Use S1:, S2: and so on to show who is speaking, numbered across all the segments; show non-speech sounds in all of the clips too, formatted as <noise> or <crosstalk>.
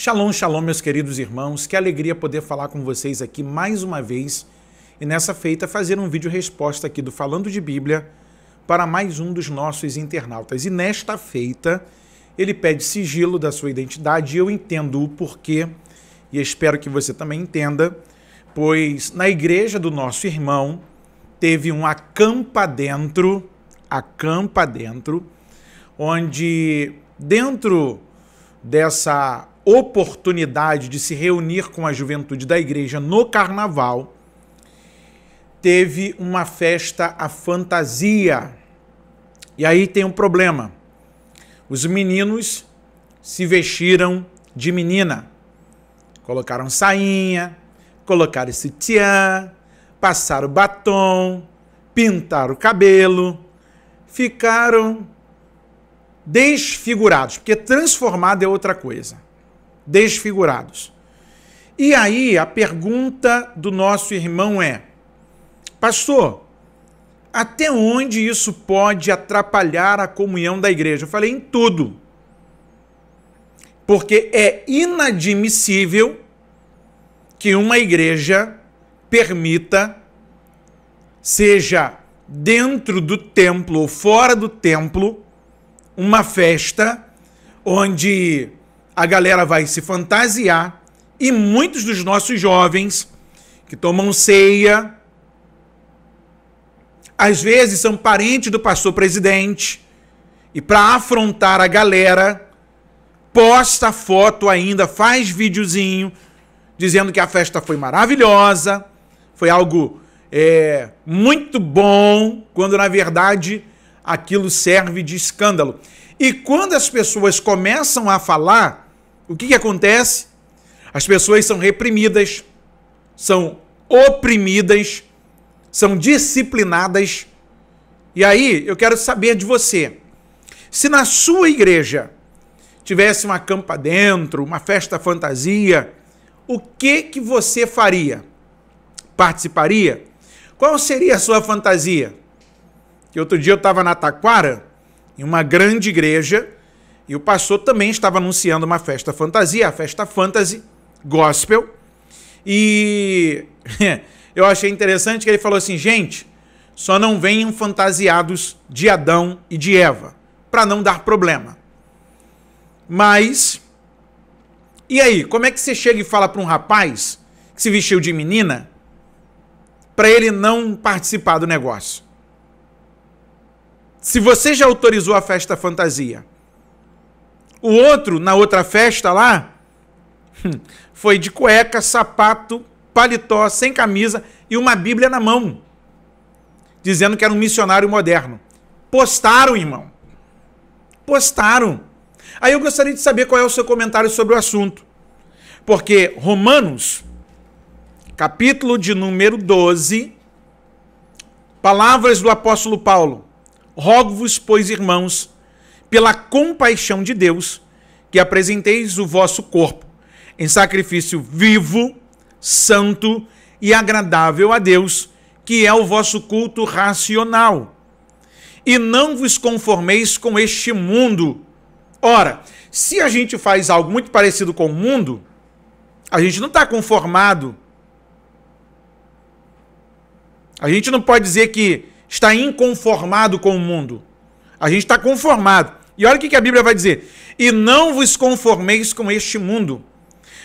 S1: Shalom, shalom, meus queridos irmãos. Que alegria poder falar com vocês aqui mais uma vez e nessa feita fazer um vídeo resposta aqui do Falando de Bíblia para mais um dos nossos internautas. E nesta feita, ele pede sigilo da sua identidade e eu entendo o porquê e espero que você também entenda, pois na igreja do nosso irmão teve um acampa dentro, acampa dentro, onde dentro dessa oportunidade de se reunir com a juventude da igreja no carnaval, teve uma festa à fantasia. E aí tem um problema. Os meninos se vestiram de menina. Colocaram sainha, colocaram sutiã, passaram batom, pintaram o cabelo, ficaram desfigurados, porque transformado é outra coisa desfigurados. E aí a pergunta do nosso irmão é: Pastor, até onde isso pode atrapalhar a comunhão da igreja? Eu falei em tudo. Porque é inadmissível que uma igreja permita, seja dentro do templo ou fora do templo, uma festa onde a galera vai se fantasiar e muitos dos nossos jovens que tomam ceia, às vezes são parentes do pastor presidente, e para afrontar a galera, posta foto ainda, faz videozinho, dizendo que a festa foi maravilhosa, foi algo é, muito bom, quando na verdade aquilo serve de escândalo. E quando as pessoas começam a falar, o que, que acontece? As pessoas são reprimidas, são oprimidas, são disciplinadas. E aí eu quero saber de você. Se na sua igreja tivesse uma campa dentro, uma festa fantasia, o que que você faria? Participaria? Qual seria a sua fantasia? Que outro dia eu estava na Taquara, em uma grande igreja, e o pastor também estava anunciando uma festa fantasia, a festa fantasy, gospel. E <laughs> eu achei interessante que ele falou assim: gente, só não venham fantasiados de Adão e de Eva, para não dar problema. Mas. E aí, como é que você chega e fala para um rapaz que se vestiu de menina para ele não participar do negócio? Se você já autorizou a festa fantasia o outro, na outra festa lá, hum, foi de cueca, sapato, paletó, sem camisa e uma Bíblia na mão, dizendo que era um missionário moderno. Postaram, irmão. Postaram. Aí eu gostaria de saber qual é o seu comentário sobre o assunto. Porque Romanos, capítulo de número 12, palavras do apóstolo Paulo: Rogo-vos, pois, irmãos, pela compaixão de Deus, que apresenteis o vosso corpo em sacrifício vivo, santo e agradável a Deus, que é o vosso culto racional. E não vos conformeis com este mundo. Ora, se a gente faz algo muito parecido com o mundo, a gente não está conformado. A gente não pode dizer que está inconformado com o mundo. A gente está conformado. E olha o que a Bíblia vai dizer: E não vos conformeis com este mundo,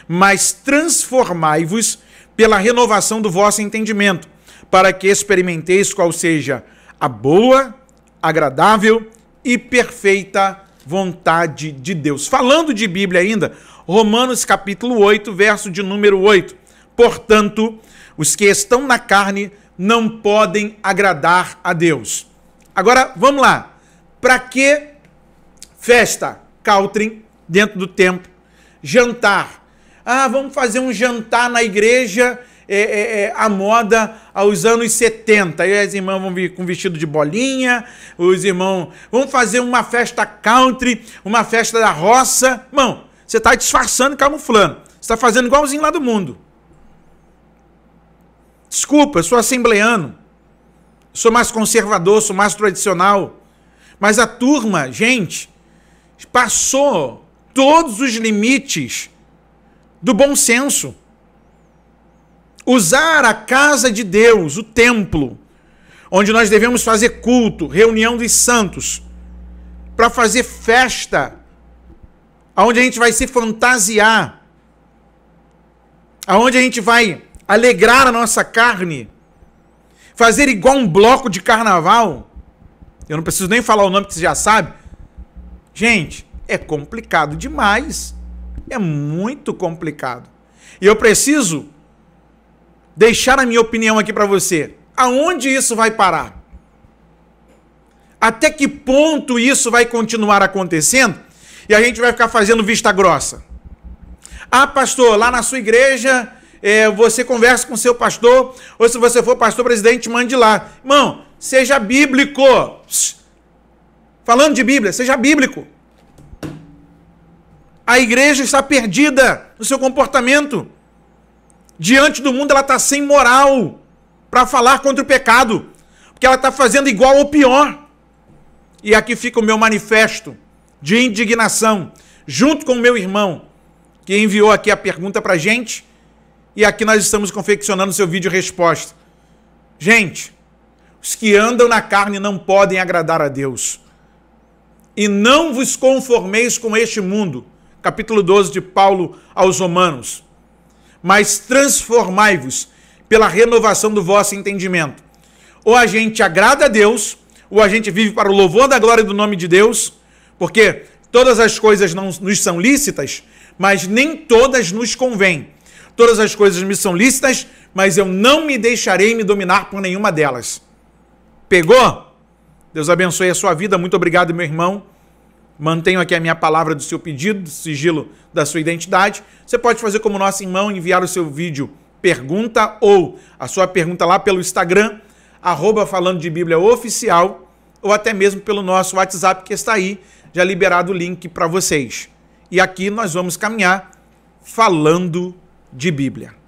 S1: mas transformai-vos pela renovação do vosso entendimento, para que experimenteis qual seja a boa, agradável e perfeita vontade de Deus. Falando de Bíblia ainda, Romanos capítulo 8, verso de número 8. Portanto, os que estão na carne não podem agradar a Deus. Agora, vamos lá. Para que festa Caltrim, dentro do tempo, jantar. Ah, vamos fazer um jantar na igreja, é, é, a é, moda aos anos 70. E as irmãs vão vir com vestido de bolinha, os irmãos vão fazer uma festa country, uma festa da roça. Irmão, você está disfarçando, camuflando. Você está fazendo igualzinho lá do mundo. Desculpa, eu sou assembleano, sou mais conservador, sou mais tradicional. Mas a turma, gente, passou todos os limites do bom senso. Usar a casa de Deus, o templo, onde nós devemos fazer culto, reunião dos santos, para fazer festa, aonde a gente vai se fantasiar, aonde a gente vai alegrar a nossa carne, fazer igual um bloco de carnaval. Eu não preciso nem falar o nome que você já sabe, Gente, é complicado demais. É muito complicado. E eu preciso deixar a minha opinião aqui para você. Aonde isso vai parar? Até que ponto isso vai continuar acontecendo? E a gente vai ficar fazendo vista grossa. Ah, pastor, lá na sua igreja é, você conversa com seu pastor, ou se você for pastor presidente, mande lá. Irmão, seja bíblico. Falando de Bíblia, seja bíblico. A igreja está perdida no seu comportamento. Diante do mundo, ela está sem moral para falar contra o pecado, porque ela está fazendo igual ou pior. E aqui fica o meu manifesto de indignação, junto com o meu irmão, que enviou aqui a pergunta para a gente, e aqui nós estamos confeccionando seu vídeo resposta. Gente, os que andam na carne não podem agradar a Deus e não vos conformeis com este mundo. Capítulo 12 de Paulo aos Romanos. Mas transformai-vos pela renovação do vosso entendimento. Ou a gente agrada a Deus, ou a gente vive para o louvor da glória do nome de Deus, porque todas as coisas não nos são lícitas, mas nem todas nos convêm. Todas as coisas me são lícitas, mas eu não me deixarei me dominar por nenhuma delas. Pegou? Deus abençoe a sua vida. Muito obrigado, meu irmão. Mantenho aqui a minha palavra do seu pedido, do sigilo da sua identidade. Você pode fazer como nosso irmão, enviar o seu vídeo pergunta ou a sua pergunta lá pelo Instagram, arroba falando de Bíblia oficial, ou até mesmo pelo nosso WhatsApp que está aí, já liberado o link para vocês. E aqui nós vamos caminhar falando de Bíblia.